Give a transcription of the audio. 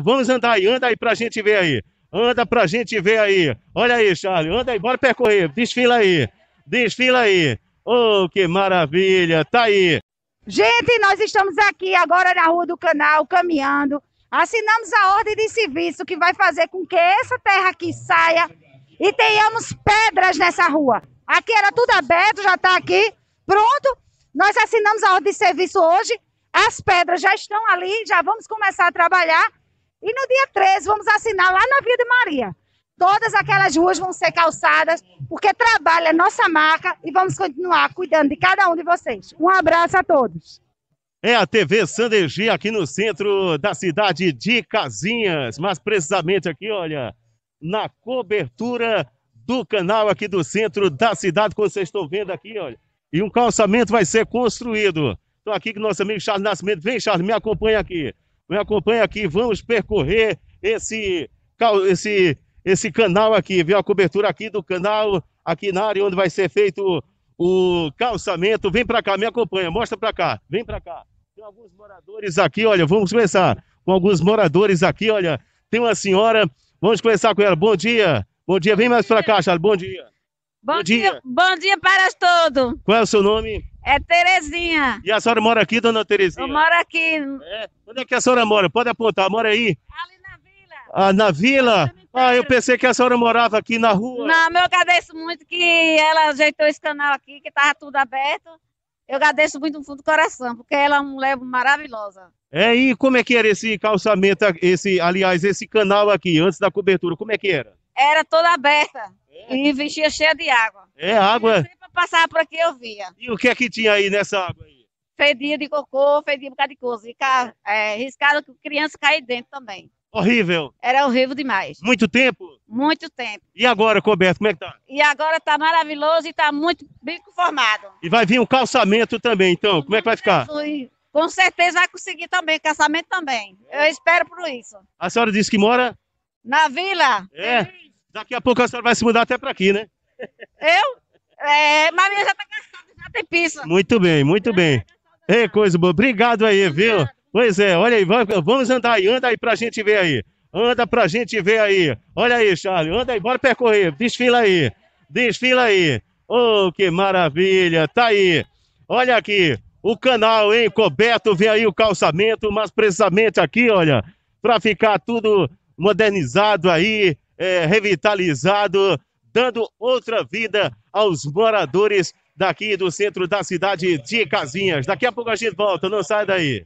vamos andar aí, anda aí pra gente ver aí. Anda pra gente ver aí. Olha aí, Charlie, anda aí, bora percorrer. Desfila aí, desfila aí. Oh, que maravilha, tá aí. Gente, nós estamos aqui agora na Rua do Canal, caminhando. Assinamos a ordem de serviço que vai fazer com que essa terra aqui saia e tenhamos pedras nessa rua. Aqui era tudo aberto, já está aqui, pronto. Nós assinamos a ordem de serviço hoje, as pedras já estão ali, já vamos começar a trabalhar e no dia 13 vamos assinar lá na Via de Maria. Todas aquelas ruas vão ser calçadas, porque trabalha a nossa marca e vamos continuar cuidando de cada um de vocês. Um abraço a todos. É a TV Sandergi aqui no centro da cidade de Casinhas, mais precisamente aqui, olha, na cobertura do canal aqui do centro da cidade, como vocês estão vendo aqui, olha. E um calçamento vai ser construído. Estou aqui com o nosso amigo Charles Nascimento. Vem, Charles, me acompanha aqui. Me acompanha aqui, vamos percorrer esse, esse, esse canal aqui, viu? A cobertura aqui do canal, aqui na área onde vai ser feito o calçamento. Vem para cá, me acompanha, mostra para cá, vem para cá. Tem alguns moradores aqui, olha, vamos começar com alguns moradores aqui, olha. Tem uma senhora, vamos começar com ela. Bom dia, bom dia, vem mais para cá, Charles, bom dia. Bom, bom dia. dia. Bom dia para todos. Qual é o seu nome? É Terezinha. E a senhora mora aqui, dona Terezinha? Eu moro aqui. É. Onde é que a senhora mora? Pode apontar, mora aí. Ali na vila. Ah, na vila? Ah, eu pensei que a senhora morava aqui na rua. Não, eu agradeço muito que ela ajeitou esse canal aqui, que estava tudo aberto. Eu agradeço muito no fundo do coração, porque ela é uma mulher maravilhosa. É, e como é que era esse calçamento, esse, aliás, esse canal aqui, antes da cobertura, como é que era? Era toda aberta é. e vestia cheia de água. É, água? passava por aqui, eu via. E o que é que tinha aí nessa água aí? Fedia de cocô, fedia um bocado de coisa. e é, riscado que criança cair dentro também. Horrível. Era horrível demais. Muito tempo? Muito tempo. E agora, Coberto, como é que tá? E agora tá maravilhoso e tá muito bem conformado. E vai vir um calçamento também, então. Como é que vai ficar? Com certeza vai conseguir também, calçamento também. Eu espero por isso. A senhora disse que mora? Na vila. É. Daqui a pouco a senhora vai se mudar até para aqui, né? Eu? É, Maria já tá gastado, já tem pizza. Muito bem, muito bem. Tá Ei, coisa boa. Obrigado aí, viu? Pois é, olha aí, vamos andar aí, anda aí pra gente ver aí. Anda pra gente ver aí. Olha aí, Charlie, anda aí, bora percorrer. Desfila aí, desfila aí. Oh, que maravilha, tá aí. Olha aqui, o canal, hein, coberto, vê aí o calçamento, mas precisamente aqui, olha, pra ficar tudo modernizado aí, é, revitalizado, dando outra vida aos moradores daqui do centro da cidade de Casinhas. Daqui a pouco a gente volta, não sai daí.